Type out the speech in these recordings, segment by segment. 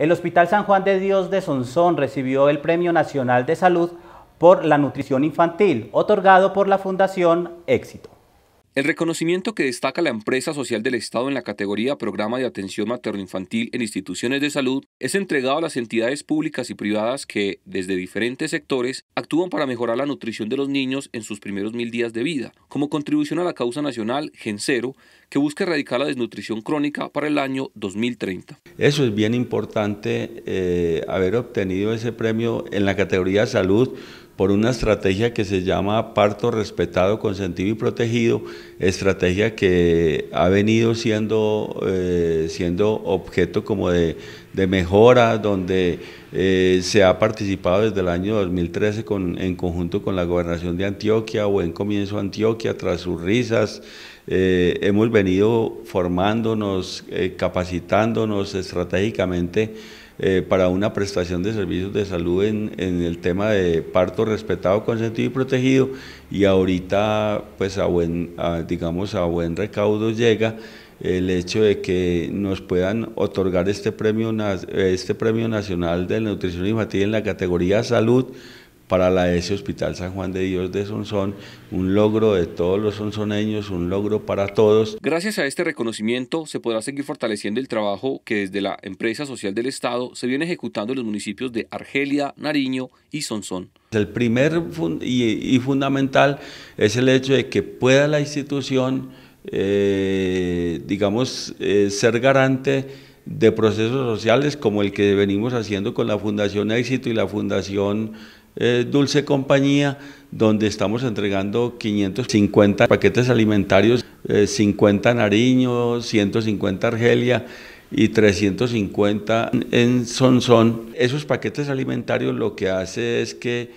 El Hospital San Juan de Dios de Sonsón recibió el Premio Nacional de Salud por la Nutrición Infantil, otorgado por la Fundación Éxito. El reconocimiento que destaca la empresa social del Estado en la categoría Programa de Atención Materno-Infantil en Instituciones de Salud es entregado a las entidades públicas y privadas que, desde diferentes sectores, actúan para mejorar la nutrición de los niños en sus primeros mil días de vida, como contribución a la causa nacional Gencero, que busca erradicar la desnutrición crónica para el año 2030. Eso es bien importante, eh, haber obtenido ese premio en la categoría salud por una estrategia que se llama Parto Respetado, Consentido y Protegido, estrategia que ha venido siendo, eh, siendo objeto como de, de mejor donde eh, se ha participado desde el año 2013 en conjunto con la gobernación de Antioquia, Buen Comienzo Antioquia, tras sus risas. Eh, hemos venido formándonos, eh, capacitándonos estratégicamente para una prestación de servicios de salud en, el tema de parto respetado, consentido y protegido. Y ahorita, pues digamos, a buen recaudo llega el hecho de que nos puedan otorgar este premio, este premio nacional de nutrición infantil en la categoría salud para la ESE Hospital San Juan de Dios de Sonsón, un logro de todos los sonsoneños, un logro para todos. Gracias a este reconocimiento se podrá seguir fortaleciendo el trabajo que desde la empresa social del Estado se viene ejecutando en los municipios de Argelia, Nariño y Sonsón. El primer y fundamental es el hecho de que pueda la institución eh, digamos, eh, ser garante de procesos sociales como el que venimos haciendo con la Fundación Éxito y la Fundación eh, Dulce Compañía, donde estamos entregando 550 paquetes alimentarios, 50 Nariño, 150 Argelia y 350 en Sonsón. Esos paquetes alimentarios lo que hace es que,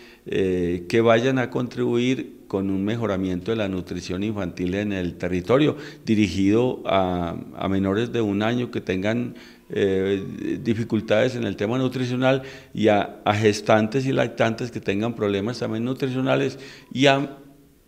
que vayan a contribuir con un mejoramiento de la nutrición infantil en el territorio, dirigido a, menores de un año que tengan eh, dificultades en el tema nutricional y a, a gestantes y lactantes que tengan problemas también nutricionales y a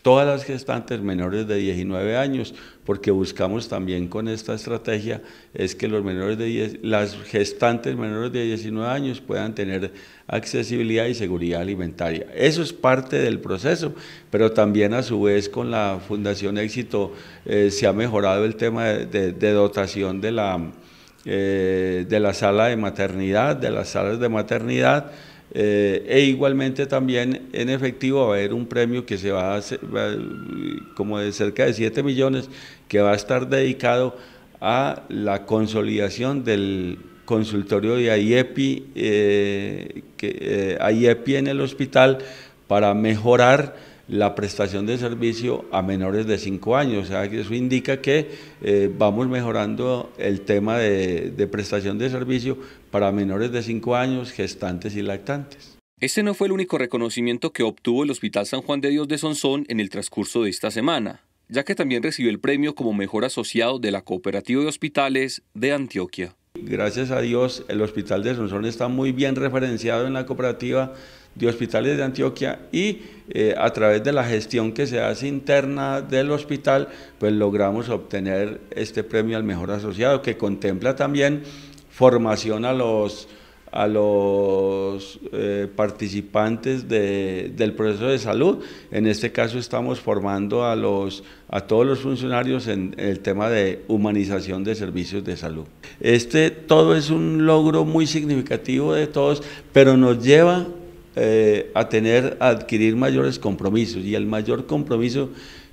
todas las gestantes menores de 19 años, porque buscamos también con esta estrategia es que los menores de las gestantes menores de 19 años puedan tener accesibilidad y seguridad alimentaria. Eso es parte del proceso, pero también a su vez con la Fundación Éxito eh, se ha mejorado el tema de, dotación de la, eh, de la sala de maternidad, de las salas de maternidad eh, e igualmente también en efectivo va a haber un premio que se va a hacer, como de cerca de 7 millones, que va a estar dedicado a la consolidación del consultorio de IEPI, IEPI eh, eh, e en el hospital para mejorar la prestación de servicio a menores de 5 años. O sea, eso indica que eh, vamos mejorando el tema de, de prestación de servicio para menores de 5 años, gestantes y lactantes. Este no fue el único reconocimiento que obtuvo el Hospital San Juan de Dios de Sonsón en el transcurso de esta semana, ya que también recibió el premio como mejor asociado de la Cooperativa de Hospitales de Antioquia. Gracias a Dios, el Hospital de Sonsón está muy bien referenciado en la cooperativa de Hospitales de Antioquia y eh, a través de la gestión que se hace interna del hospital, pues logramos obtener este premio al mejor asociado que contempla también formación a los a los eh, participantes del proceso de salud. En este caso estamos formando a, los, a todos los funcionarios en el tema de humanización de servicios de salud. Este todo es un logro muy significativo de todos, pero nos lleva eh, a tener, a adquirir mayores compromisos y el mayor compromiso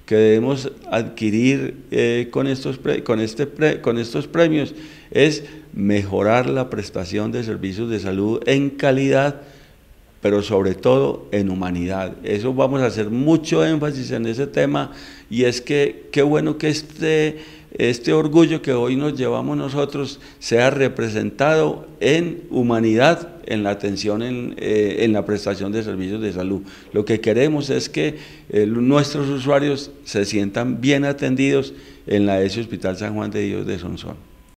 que debemos adquirir eh, este con estos premios es mejorar la prestación de servicios de salud en calidad pero sobre todo en humanidad. Eso vamos a hacer mucho énfasis en ese tema y es que qué bueno que este, este orgullo que hoy nos llevamos nosotros sea representado en humanidad en la atención, en, eh, la prestación de servicios de salud. Lo que queremos es que eh, nuestros usuarios se sientan bien atendidos en la ESI Hospital San Juan de Dios de Sonsón.